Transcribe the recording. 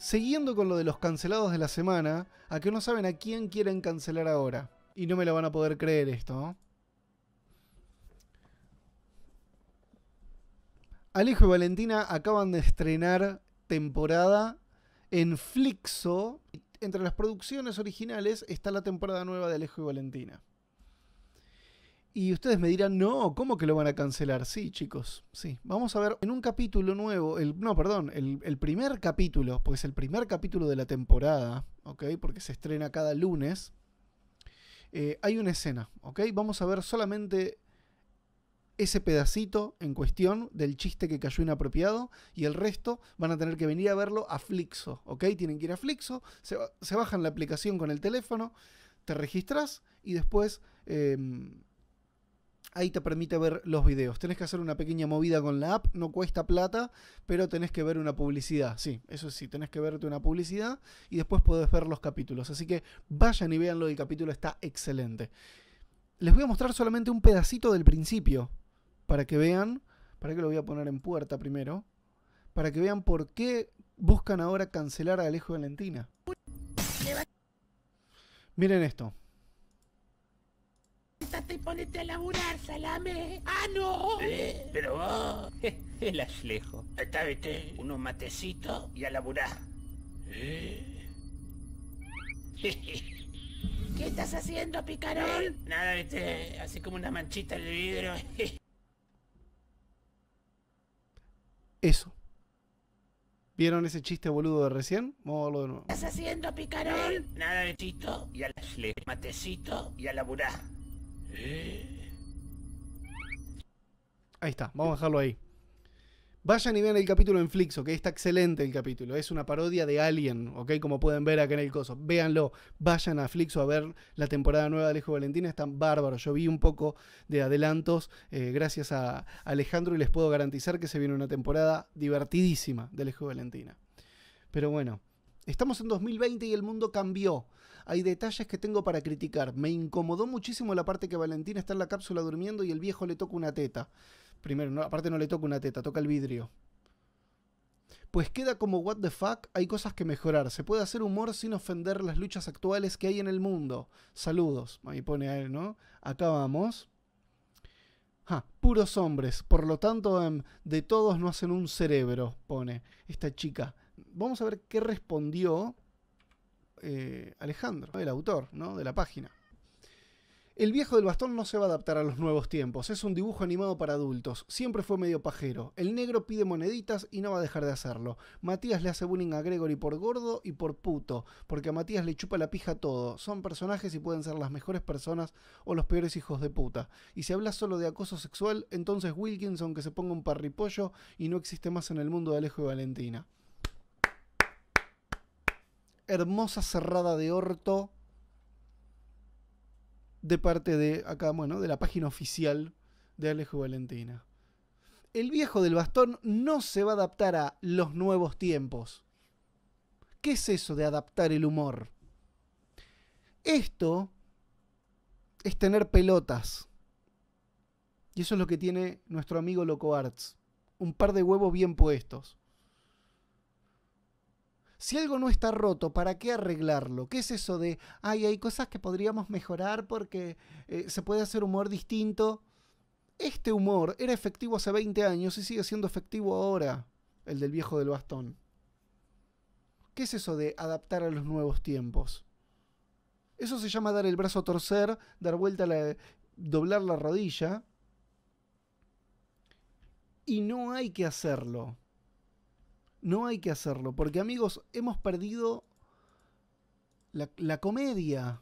Siguiendo con lo de los cancelados de la semana, a que no saben a quién quieren cancelar ahora. Y no me lo van a poder creer esto. ¿eh? Alejo y Valentina acaban de estrenar temporada en Flixo. Entre las producciones originales está la temporada nueva de Alejo y Valentina. Y ustedes me dirán, no, ¿cómo que lo van a cancelar? Sí, chicos, sí. Vamos a ver en un capítulo nuevo, el, no, perdón, el, primer capítulo, porque es el primer capítulo de la temporada, ¿ok? Porque se estrena cada lunes. Eh, hay una escena, ¿ok? Vamos a ver solamente ese pedacito en cuestión del chiste que cayó inapropiado y el resto van a tener que venir a verlo a Flixo, ¿ok? Tienen que ir a Flixo, se, bajan la aplicación con el teléfono, te registras y después... Em, ahí te permite ver los videos. Tenés que hacer una pequeña movida con la app, no cuesta plata, pero tenés que ver una publicidad. Sí, eso sí, tenés que verte una publicidad y después podés ver los capítulos. Así que vayan y véanlo, el capítulo está excelente. Les voy a mostrar solamente un pedacito del principio para que vean, para que lo voy a poner en puerta primero, para que vean por qué buscan ahora cancelar a Alejo Valentina. Miren esto y ponete a laburar, salame. ¡Ah, no! pero vos... El aslejo. Está, vete, unos matecitos y a laburar. ¿Qué estás haciendo, picarón? Eh, nada, viste, así como una manchita en el vidrio. Eso. ¿Vieron ese chiste boludo de recién? Vamos a de nuevo. ¿Qué estás haciendo, picarón? Eh, nada, viste y al matecito y a laburar. Ahí está, vamos a dejarlo ahí. Vayan y vean el capítulo en Flixo, que Está excelente el capítulo. Es una parodia de Alien, ok. Como pueden ver acá en el coso. Véanlo. Vayan a Flixo a ver la temporada nueva de Alejo Valentina. Están bárbaros. Yo vi un poco de adelantos eh, gracias a Alejandro y les puedo garantizar que se viene una temporada divertidísima de Alejo Valentina. Pero bueno, Estamos en 2020 y el mundo cambió. Hay detalles que tengo para criticar. Me incomodó muchísimo la parte que Valentina está en la cápsula durmiendo y el viejo le toca una teta. Primero, no, aparte no le toca una teta, toca el vidrio. Pues queda como what the fuck, hay cosas que mejorar. Se puede hacer humor sin ofender las luchas actuales que hay en el mundo. Saludos. Ahí pone a él, ¿no? Acá vamos. Ah, puros hombres. Por lo tanto, em, de todos no hacen un cerebro, pone esta chica vamos a ver qué respondió eh, Alejandro, el autor ¿no? de la página. El viejo del bastón no se va a adaptar a los nuevos tiempos, es un dibujo animado para adultos, siempre fue medio pajero, el negro pide moneditas y no va a dejar de hacerlo. Matías le hace bullying a Gregory por gordo y por puto, porque a Matías le chupa la pija todo, son personajes y pueden ser las mejores personas o los peores hijos de puta. Y si habla solo de acoso sexual, entonces Wilkinson que se ponga un parripollo y no existe más en el mundo de Alejo y Valentina hermosa cerrada de orto de parte de acá, bueno, de la página oficial de Alejo Valentina. El viejo del bastón no se va a adaptar a los nuevos tiempos. ¿Qué es eso de adaptar el humor? Esto es tener pelotas. Y eso es lo que tiene nuestro amigo Loco Arts. Un par de huevos bien puestos. Si algo no está roto, ¿para qué arreglarlo? ¿Qué es eso de, ay, hay cosas que podríamos mejorar porque eh, se puede hacer humor distinto? Este humor era efectivo hace 20 años y sigue siendo efectivo ahora, el del viejo del bastón. ¿Qué es eso de adaptar a los nuevos tiempos? Eso se llama dar el brazo a torcer, dar vuelta a la, doblar la rodilla. Y no hay que hacerlo. No hay que hacerlo, porque amigos, hemos perdido la, la comedia.